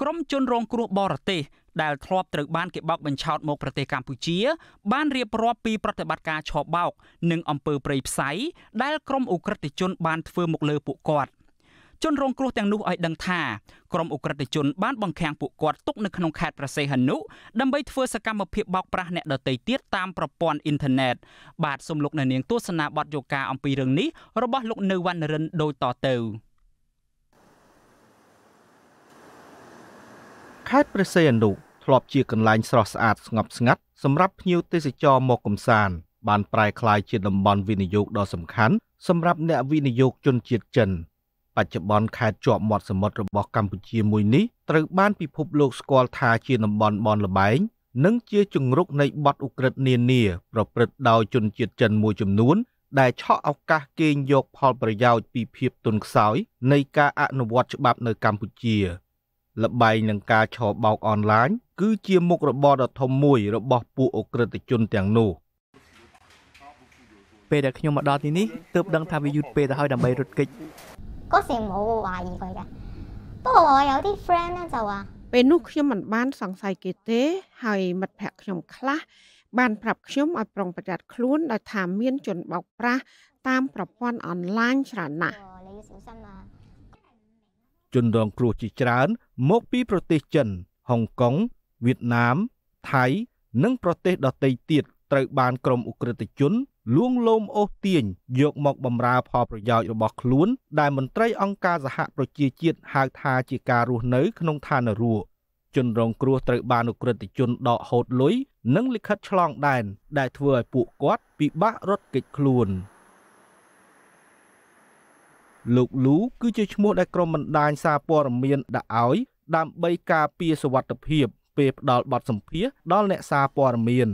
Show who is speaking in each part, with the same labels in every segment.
Speaker 1: ក្រុមជនរងគ្រោះបរទេសដែលធ្លាប់ត្រូវបានគេបោកបញ្ឆោតមកប្រទេសកម្ពុជា បានរៀបរាប់ពីប្រតិបត្តិការឆបោកនឹងអំពើព្រៃផ្សៃដែលក្រុមអ ுக ្រិតជន បានធ្វើមកលើពួកគាត់ ជនរងគ្រោះទាំងនោះឲ្យដឹងថាក្រុមអ ுக ្រិតជន បានបង្ខាំងពួកគាត់ទុកនៅក្នុងខេត្តប្រសេះហនុដើម្បីធ្វើសកម្មភាពបោកប្រាស់អ្នកដទៃទៀតតាមប្រព័ន្ធអ៊ីនធឺណិតបាទសូមលោកអ្នកនាងទស្សនាបទយូការអំពីរឿងនេះរបស់លោកនៅវណ្ណរិនដូចតទៅ។ខេត្តព្រះសីហនុធ្លាប់ជាកន្លែងស្រស់ស្អាតស្ងប់ស្ងាត់សម្រាប់ភ្ញៀវទេសចរមកកម្សាន្តបានប្រែក្លាយជាតំបន់វិនិយោគដ៏សំខាន់ សម្រាប់អ្នកវិនិយោគជនជាតិចិន បច្ចុប្បន្នខេត្តជាប់មាត់សមុទ្ររបស់កម្ពុជាមួយនេះត្រូវបានពិភពលោកស្គាល់ថាជាតំបន់បនលបែងនិងជាជង្រុកនៃបទឧក្រិដ្ឋនានា ប្រព្រឹត្តដោយជនជាតិចិនមួយចំនួនដែលឆក់ឱកាសគេងយកផលប្រយោជន៍ពីភាពទុនខ្សោយនៃការអនុវត្តច្បាប់នៅកម្ពុជា។លបែងនឹងការឆបោកអនឡាញគឺជាមុខរបរដ៏ធំមួយរបស់ពួកអ ுக ្រិតជនទាំងនោះពេលដែលខ្ញុំមកដល់ទីនេះទើបដឹងថាវាយឺតពេលទៅហើយដើម្បីរត់គេចក៏សៀងមកអាយគាត់ថាបងយកទី friend ណាចៅអាពេលនោះខ្ញុំមិនបានសង្ស័យគេទេហើយមិត្តភ័ក្តិខ្ញុំខ្លះបានប្រាប់ខ្ញុំឲ្យប្រុងប្រយ័ត្នខ្លួនដោយថាមានជនបោកប្រាស់តាមប្រព័ន្ធអនឡាញច្រើនណាស់ជនរងគ្រោះជាច្រើនមកពីប្រទេសចិនហុងកុងវៀតណាមថៃនិងប្រទេសដទៃទៀតត្រូវបានក្រុមអ ுக ្រិតជន លួងលោមអូសទាញយកមកបំរើផលប្រយោជន៍របស់ខ្លួន ដែលមន្ត្រីអង្គការសហប្រជាជាតិហៅថាជាការរស់នៅក្នុងឋានរੂជនរងគ្រោះត្រូវបានអ ுக ្រិតជនដកហូតលុយនិងលិខិតឆ្លងដែនដែលធ្វើឲ្យពួកគាត់ពិបាករត់គេចខ្លួន។លោកលូគឺជាឈ្មោះដែលក្រុមបណ្ដាញសារព័ត៌មានដាក់ឲ្យ ដើម្បីការពារសវត្ថិភាព ពេលផ្ដល់បទសម្ភាសដល់អ្នកសារព័ត៌មាន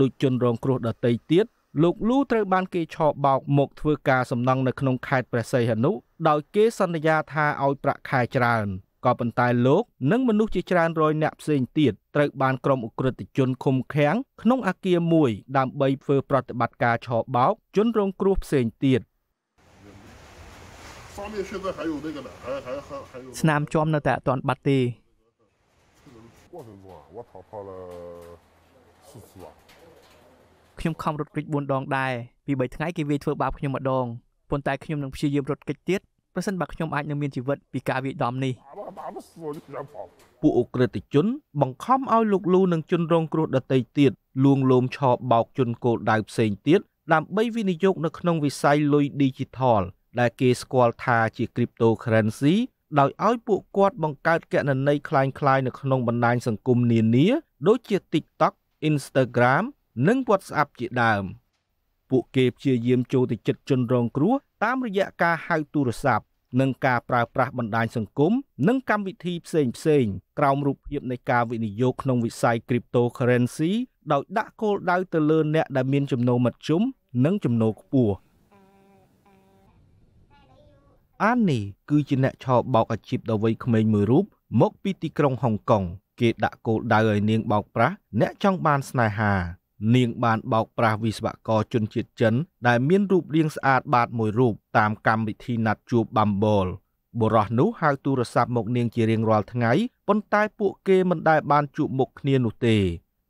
Speaker 1: ដូចជនរងគ្រោះដតីទៀតលោកលូត្រូវបាន គេឆោបោកមកធ្វើការសំណង់នៅក្នុងខេត្តព្រះសីហនុដោយគេសន្យាថាឲ្យប្រាក់ខែច្រើនក៏ប៉ុន្តែលោកនិងមនុស្សជាច្រើនរយនាក់ផ្សេងទៀតត្រូវបានក្រុមអ ுக ្រិតជនឃុំឃាំងក្នុងអាគារមួយដើម្បីធ្វើប្រតិបត្តិការឆោបោកជនរងគ្រោះផ្សេងទៀតស្នាមជွំនៅតែអត់ទាន់បាត់ទេខ្ញុំខំរត់គេច4ដងដែរពី3ថ្ងៃគេវាយធ្វើបាបខ្ញុំម្ដងប៉ុន្តែខ្ញុំនឹងព្យាយាមរត់គេចទៀតប្រសិនបើខ្ញុំអាចនឹងមានជីវិតពីការវាយដំនេះពួកអូក្រិតជនបង្ខំឲ្យលោកលូនិងជនរងគ្រោះដតីទៀតលួងលោមឆោបបោកជនគោលដៅផ្សេងទៀតដើម្បីវិនិយោគនៅក្នុងវិស័យលុយឌីជីថលដែលគេស្គាល់ថាជា cryptocurrency ដោយឲ្យពួកគាត់បង្កើតគណនីคล้ายៗនៅក្នុងបណ្ដាញសង្គមនានា ដូចជា TikTok, Instagram និង WhatsApp ជាដើម ពួកគេព្យាយាមចូលទៅជិតជនរងគ្រោះតាមរយៈការហៅទូរស័ព្ទនិងការប្រើប្រាស់បណ្ដាញសង្គមនិងកម្មវិធីផ្សេងផ្សេងក្រោមរូបភាពនៃការវិនិយោគក្នុងវិស័យ cryptocurrency ដោយដាក់គោលដៅទៅលើអ្នកដែលមានចំណូលមធ្យមនិងចំណូលខ្ពស់។អាននេះគឺជាអ្នកឆោបោកអាជីពដ៏វ័យក្មេងមួយរូបមកពីទីក្រុងហុងកុងគេដាក់គោលដៅឲ្យនាងបោកប្រាស់អ្នកចង់បានស្នេហានាងបានបោកប្រាស់វិស្វករជនជាតិចិន ដែលមានរូបរាងស្អាតបាតមួយរូបតាមកម្មវិធីណាត់ជួប Bumble បុរសនោះហៅទូរស័ព្ទមកនាងជារៀងរាល់ថ្ងៃប៉ុន្តែពួកគេមិនដែលបានជួបមុខគ្នានោះទេ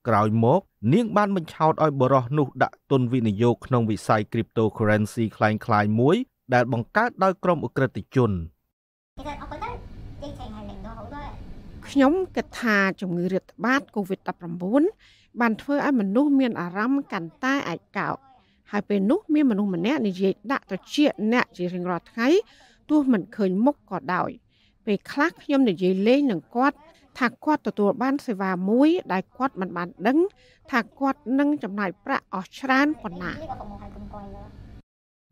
Speaker 1: ក្រោយមកនាងបានបញ្ឆោតឲ្យបុរសនោះដាក់ទុនវិនិយោគក្នុងវិស័យ cryptocurrency คล้ายៗមួយដែលបង្កើតដោយក្រុមអ ுக ្រិតជនខ្ញុំគិតថាជំងឺរាតត្បាត COVID-19 បានធ្វើឲ្យមនុស្សមានអារម្មណ៍កាន់តែឯកោហើយពេលនោះមានមនុស្សម្នាក់និយាយដាក់ត្រចៀកអ្នកជារៀងរាល់ថ្ងៃទោះមិនឃើញមុខក៏ដោយ ពេលខ្លះខ្ញុំនិយាយលេងនឹងគាត់ថាគាត់ទទួល បាន សេវាមួយដែលគាត់មិនបានដឹងថា គាត់នឹងចំណាយប្រាក់អស់ច្រើនប៉ុណ្ណា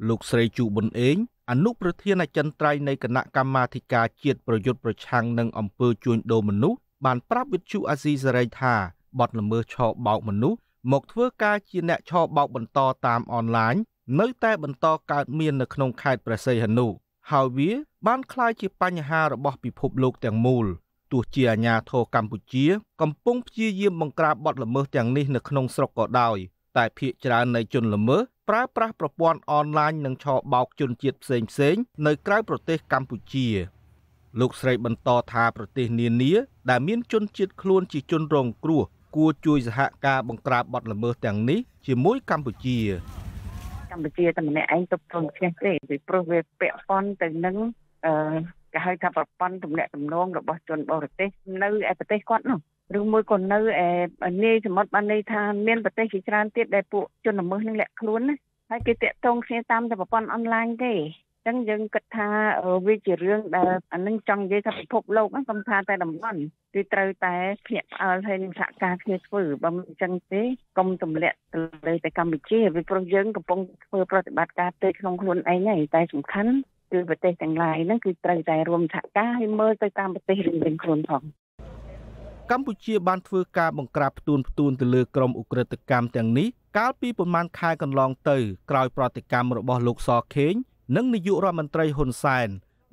Speaker 1: លោកស្រីជូប៊ុនអេងអនុប្រធានអចិន្ត្រៃយ៍នៃគណៈកម្មាធិការជាតិប្រយុទ្ធប្រឆាំងនឹងអំពើជួញដូរមនុស្សបានប្រាប់វិទ្យុអាស៊ីសេរីថាបទល្មើសឆបោកមនុស្សមកធ្វើការជាអ្នកឆបោកបន្តតាមអនឡាញនៅ តែបន្តកើតមាននៅក្នុងខេត្តព្រះសីហនុហើយវា បានក្លាយជាបញ្ហារបស់ពិភពលោកទាំងមូលទោះជាអាញាធរកម្ពុជា កំពុងព្យាយាមបង្ក្រាបបទល្មើសទាំងនេះ នៅក្នុងស្រុកក៏ដោយ តែភ ieck ច្រើននៃជនល្មើសប្រើប្រាស់ប្រព័ន្ធអនឡាញនិងឆបោកជនជាតិផ្សេងៗនៅក្រៅប្រទេសកម្ពុជា លោកស្រីបន្តថាប្រទេសនានាដែលមានជនជាតិខ្លួនជាជនរងគ្រោះគួរជួយសហការបង្ក្រាបបទល្មើសទាំងនេះជាមួយកម្ពុជាកម្ពុជាតែម្នាក់ឯងទប់ទល់ឈ្នះទេពីព្រោះវាពាក់ព័ន្ធទៅនឹងអឺគេហៅថាប្រព័ន្ធទំនាក់ទំនងរបស់ជនបរទេសនៅឯប្រទេសគាត់នោះឬមួយក៏នៅឯនាយសមុទ្របានន័យថាមានប្រទេសជាច្រើនទៀតដែលពួកជនល្មើសនឹងលាក់ខ្លួនណាហើយគេតាក់ទងគ្នាតាមតែប្រព័ន្ធអនឡាញទេអញ្ចឹងយើងគិតថាវាជារឿងដែលអានឹងចង់និយាយថាពិភពលោកហ្នឹងខ្ញុំថាតែតំបន់គឺត្រូវតែភ្ញាក់ផ្អើលហើយនឹងសហការគ្នាធ្វើបើមិនអញ្ចឹងទេកុំទម្លាក់ទៅលើតែកម្ពុជាវាព្រោះយើងកំពុងធ្វើប្រតិបត្តិការទៅក្នុងខ្លួនឯងហើយតែសំខាន់គឺប្រទេសទាំងឡាយហ្នឹងគឺត្រូវតែរួមសហការហើយមើលទៅតាមប្រទេសរៀងៗខ្លួនផងកម្ពុជាបានធ្វើការបង្ក្រាបផ្ទួនផ្ទួនទៅលើក្រុមអ ுக ្រិតកម្មទាំងនេះកាលពីប្រមាណខែកន្លងទៅក្រោយប្រតិកម្មរបស់លោកសខេងនិងនាយករដ្ឋមន្ត្រីហ៊ុនសែន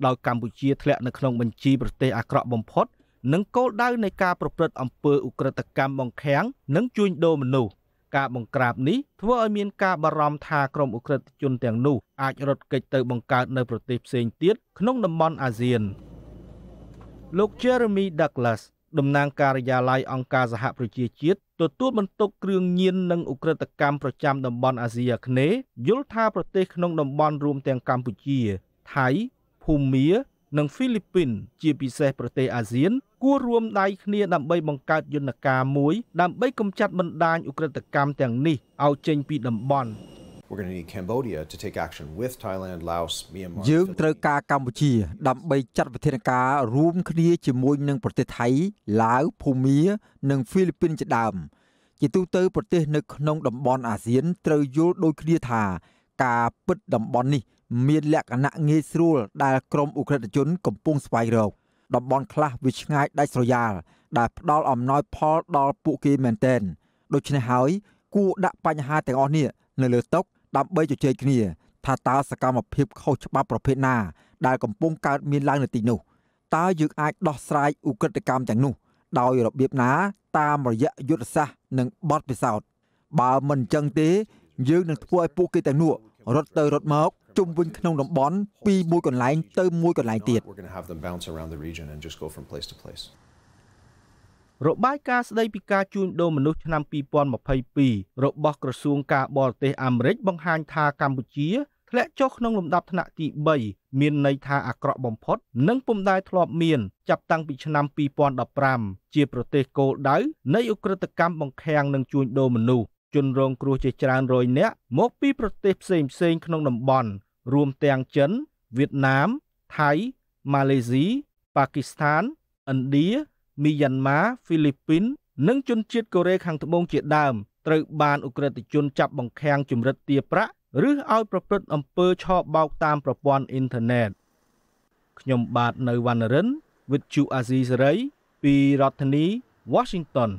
Speaker 1: ដោយកម្ពុជាធ្លាក់នៅក្នុងបញ្ជីប្រទេសអាក្រក់បំផុត និងគោលដៅនៃការប្រព្រឹត្តអំពើឧក្រិដ្ឋកម្មបង្ខាំងនិងជួញដូរមនុស្សការបង្ក្រាបនេះធ្វើឲ្យមានការបារម្ភថាក្រុមអ ுக ្រិតជនទាំងនោះអាចរត់គេចទៅបង្កើតនៅប្រទេសផ្សេងទៀតក្នុងតំបន់អាស៊ានលោក Jeremy Douglas តំណាងការិយាល័យអង្គការសហប្រជាជាតិទទួលបន្ទុកគ្រឿងញៀននិងឧក្រិដ្ឋកម្មប្រចាំតំបន់អាស៊ីអាគ្នេយ៍យល់ថាប្រទេសក្នុងតំបន់រួមទាំងកម្ពុជាថៃភូមានិងហ្វីលីពីនជាពិសេសប្រទេសអាស៊ាន គួររួមដៃគ្នាដើម្បីបង្កើតយន្តការមួយដើម្បីកម្ចាត់បណ្ដាញឧក្រិដ្ឋកម្មទាំងនេះឲ្យចេញពីតំបន់ We're going to need Cambodia to take action with Thailand, Laos, Myanmar. យើងត្រូវការកម្ពុជាដើម្បីចាត់វិធានការរួមគ្នាជាមួយនឹងប្រទេសថៃឡាវភូមានិងហ្វីលីពីនជាដើមជាទូទៅប្រទេស នៅក្នុងតំបន់អាស៊ានត្រូវយល់ដូចគ្នាថា ការពិតតំបន់ នេះ មានលក្ខណៈងាយស្រួលដែលក្រុមអ ுக ្រិតជន កំពុង ស្វែងរកតំបន់ខ្លះវាឆ្ងាយដាច់ស្រយាលដែលផ្ដល់អំណោយផលដល់ពួកគេមែនទែនដូច្នេះហើយ គួរដាក់បញ្ហាទាំងអស់នេះនៅលើតុដើម្បីជជែកគ្នាថាតើសកម្មភាពខុសច្បាប់ប្រភេទណាដែលកំពុងកើតមានឡើងនៅទីនោះតើយើងអាចដោះស្រាយឧក្រិដ្ឋកម្មទាំងនោះដោយរបៀបណា តាមរយៈយុទ្ធសាស្ត្រនិងបទពិសោធន៍បើមិនអញ្ចឹងទេយើងនឹងធ្វើឲ្យពួកគេទាំងនោះរត់ទៅរត់មកជុំវិញក្នុងតំបន់ពីមួយកន្លែងទៅមួយកន្លែងទៀតរបាយការណ៍ស្ដីពីការជួញដូរមនុស្សឆ្នាំ2022របស់ក្រសួងការបរទេសអាមេរិកបង្ហាញថាកម្ពុជាធ្លាក់ចុះក្នុងលំដាប់ថ្នាក់ទី3មានន័យថាអាក្រក់បំផុតនិងពុំដែលធ្លាប់មានចាប់តាំងពីឆ្នាំ2015ជាប្រទេសគោលដៅនៃអ ுக ្រិតកម្មបង្ខាំងនិងជួញដូរមនុស្សជនរងគ្រោះជាច្រើនរយនាក់មកពីប្រទេសផ្សេងៗក្នុងតំបន់រួមទាំងចិនវៀតណាមថៃម៉ាឡេស៊ីប៉ាគីស្ថានឥណ្ឌាមីយ៉ាន់ម៉ាហ្វីលីពីននិងជនជាតិកូរ៉េខាងត្បូងជាដើមត្រូវបានអ ுக ្រិតជនចាប់បង្ខាំងជំរិតទារប្រាក់ឬឲ្យប្រព្រឹត្តអំពើឆបោកតាមប្រព័ន្ធអ៊ីនធឺណិតខ្ញុំបាទនៅវណ្ណរិន with Chu Azizi Saray ពីរដ្ឋធានី Washington